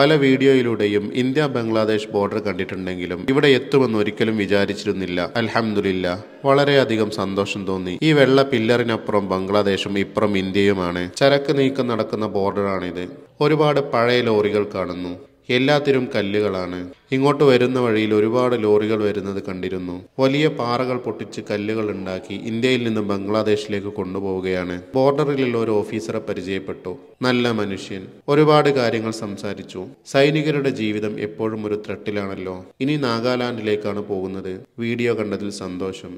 പല വീഡിയോയിലൂടെയും India Bangladesh border കണ്ടിട്ടുണ്ടെങ്കിലും ഇവിടെ എത്തുമെന്ന് ഒരിക്കലും വിചാരിച്ചിരുന്നില്ല അൽഹമുല്ല വളരെയധികം സന്തോഷം തോന്നി ഈ വെള്ള പില്ലറിനപ്പുറം ബംഗ്ലാദേശും ഇപ്പുറം ഇന്ത്യയുമാണ് ചരക്ക് നീക്കം നടക്കുന്ന ബോർഡറാണിത് ഒരുപാട് പഴയ ലോറികൾ കാണുന്നു എല്ലാത്തിനും കല്ലുകളാണ് ഇങ്ങോട്ട് വരുന്ന വഴിയിൽ ഒരുപാട് ലോറികൾ വരുന്നത് കണ്ടിരുന്നു വലിയ പാറകൾ പൊട്ടിച്ച് കല്ലുകൾ ഉണ്ടാക്കി ഇന്ത്യയിൽ നിന്ന് ബംഗ്ലാദേശിലേക്ക് കൊണ്ടുപോവുകയാണ് ബോർഡറിലുള്ള ഒരു ഓഫീസറെ പരിചയപ്പെട്ടു നല്ല മനുഷ്യൻ ഒരുപാട് കാര്യങ്ങൾ സംസാരിച്ചു സൈനികരുടെ ജീവിതം എപ്പോഴും ഒരു ത്രട്ടിലാണല്ലോ ഇനി നാഗാലാൻഡിലേക്കാണ് പോകുന്നത് വീഡിയോ കണ്ടതിൽ സന്തോഷം